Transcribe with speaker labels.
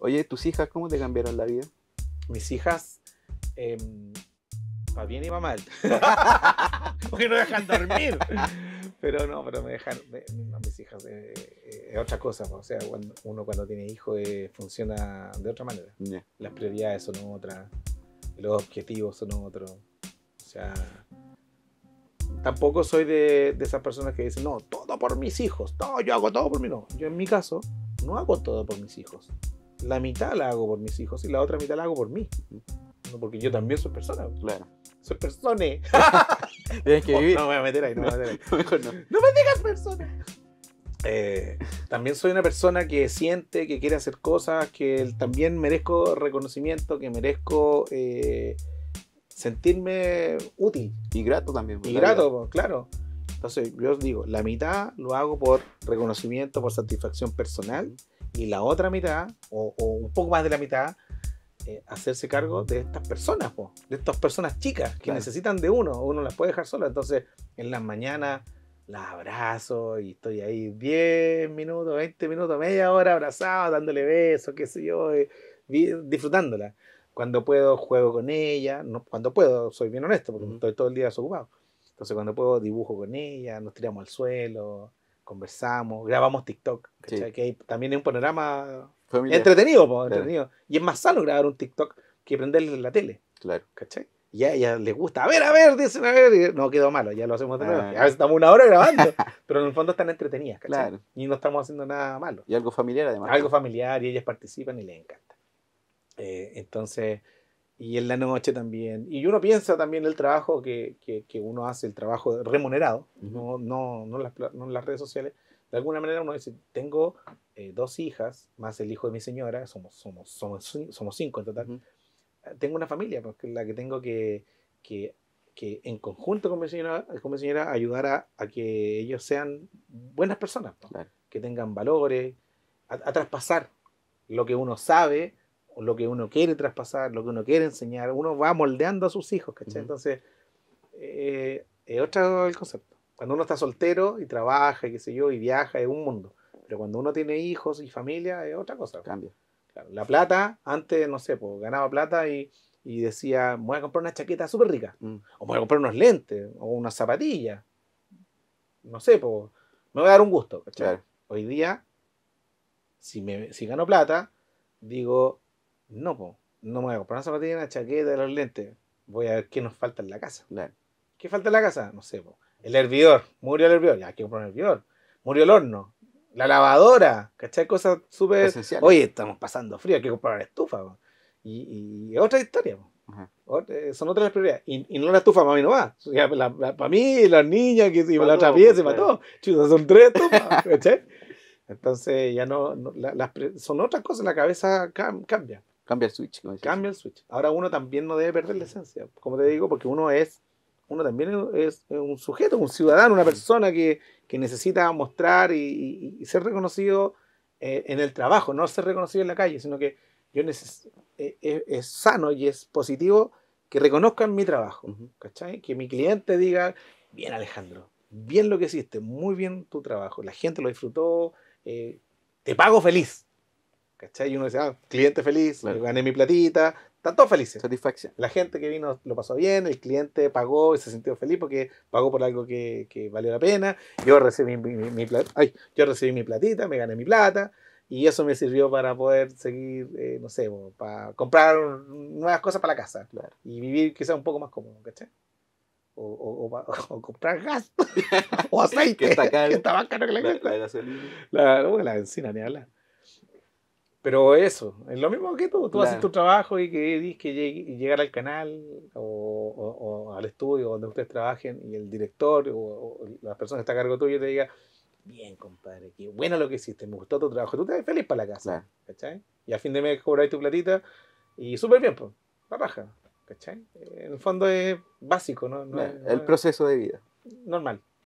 Speaker 1: Oye, ¿tus hijas cómo te cambiaron la vida? Mis hijas, eh, bien y va mal. Porque no dejan dormir. pero no, pero me dejan, mis hijas eh, eh, es otra cosa. O sea, uno cuando tiene hijos eh, funciona de otra manera. Las prioridades son otras, los objetivos son otros. O sea, tampoco soy de, esas personas que dicen, no, todo por mis hijos, no, yo hago todo por mí. No, yo en mi caso no hago todo por mis hijos la mitad la hago por mis hijos y la otra mitad la hago por mí. porque yo también soy persona. Claro. Soy persona. Tienes que oh, vivir. No, me voy a meter ahí, no, me digas persona. Eh, también soy una persona que siente, que quiere hacer cosas, que también merezco reconocimiento, que merezco eh, sentirme útil. Y grato también. Pues, y grato, pues, claro. Entonces, yo os digo, la mitad lo hago por reconocimiento, por satisfacción personal y la otra mitad, o, un poco más de la mitad, eh, hacerse cargo de estas personas, de estas personas chicas que necesitan de uno, uno las puede dejar sola. Entonces, en las mañanas las abrazo y estoy ahí 10 minutos, 20 minutos, media hora abrazado, dándole besos, qué sé yo, eh, disfrutándola. Cuando puedo, juego con ella, cuando puedo, soy bien honesto, porque estoy todo el día ocupado. Entonces, cuando puedo, dibujo con ella, nos tiramos al suelo, conversamos, grabamos TikTok, que también es un panorama entretenido, entretenido. Y es más sano grabar un TikTok que prenderle la tele. Claro. ¿Cachai? Y a le gusta, a ver, a ver, dicen, a ver, no quedó malo, ya lo hacemos de nuevo. Ah. estamos una hora grabando, pero en el fondo están entretenidas, Claro. Y no estamos haciendo nada malo. Y algo familiar además. Algo familiar y ellas participan y les encanta. Eh, entonces, y en la noche también. Y uno piensa también el trabajo que, que, uno hace, el trabajo remunerado, no, no, no, las, no en las redes sociales. De alguna manera uno dice, tengo eh, dos hijas, más el hijo de mi señora, somos, somos, somos, somos cinco en total. Eh, tengo una familia, porque pues, la que tengo que, que, que en conjunto con mi señora, con mi señora ayudar a, a que ellos sean buenas personas, que tengan valores, a traspasar lo que uno sabe lo que uno quiere traspasar, lo que uno quiere enseñar, uno va moldeando a sus hijos, ¿cachai? Entonces, eh, es otro el concepto. Cuando uno está soltero y trabaja, y qué sé yo, y viaja, es un mundo. Pero cuando uno tiene hijos y familia, es otra cosa. Cambia. la plata, antes, no sé, pues ganaba plata y, decía, voy a comprar una chaqueta súper rica. Mm. O voy a comprar unos lentes, o una zapatilla No sé, pues me voy a dar un gusto. ¿cachai? Hoy día, si, me, si gano plata, digo, no, no me voy a comprar una zapatilla, una chaqueta, los lentes. Voy a ver qué nos falta en la casa. ¿Qué falta en la casa? No sé, El hervidor. Murió el hervidor. Ya, hay que comprar un hervidor. Murió el horno. La lavadora. ¿Cachai? Cosas súper... Oye, estamos pasando frío. Hay que comprar una estufa, Y, es otra historia, eh, son otras prioridades. Y, y, no la estufa para mí no va. para mí, las niñas, que, y para la otra pieza, para todo. Chuta, son tres estufas. ¿cachai? Entonces ya no, las, son otras cosas, la cabeza cambia. Cambia el switch. Cambia el switch. Ahora uno también no debe perder la esencia, como te digo, porque uno es uno también es un sujeto, un ciudadano, una persona que, que necesita mostrar y, ser reconocido eh, en el trabajo, no ser reconocido en la calle, sino que yo e, e, es, sano y es positivo que reconozcan mi trabajo, Que mi cliente diga, bien Alejandro, bien lo que hiciste, muy bien tu trabajo, la gente lo disfrutó, eh, te pago feliz, ¿Cachai? Y uno dice, ah, cliente feliz, eh, gané mi platita, están todos felices. Satisfacción. La gente que vino lo pasó bien, el cliente pagó y se sintió feliz porque pagó por algo que, que valió la pena. Yo recibí mi, ay, yo recibí mi platita, me gané mi plata y eso me sirvió para poder seguir, eh, no sé, para comprar nuevas cosas para la casa y vivir quizás un poco más cómodo, ¿cachai? O, o, comprar gas o aceite, que está, caro. que la, la gasolina. la, benzina, ni hablar. Pero eso, es lo mismo que tú. Tú haces tu trabajo y que que llegar al canal o, al estudio donde ustedes trabajen y el director o, la persona que está a cargo tuyo te diga, bien, compadre, qué bueno lo que hiciste, me gustó tu trabajo. Tú te ves feliz para la casa, ¿cachai? Y a fin de mes cobráis tu platita y súper bien, pues, la raja, ¿cachai? En el fondo es básico, ¿no? el proceso de vida. Normal.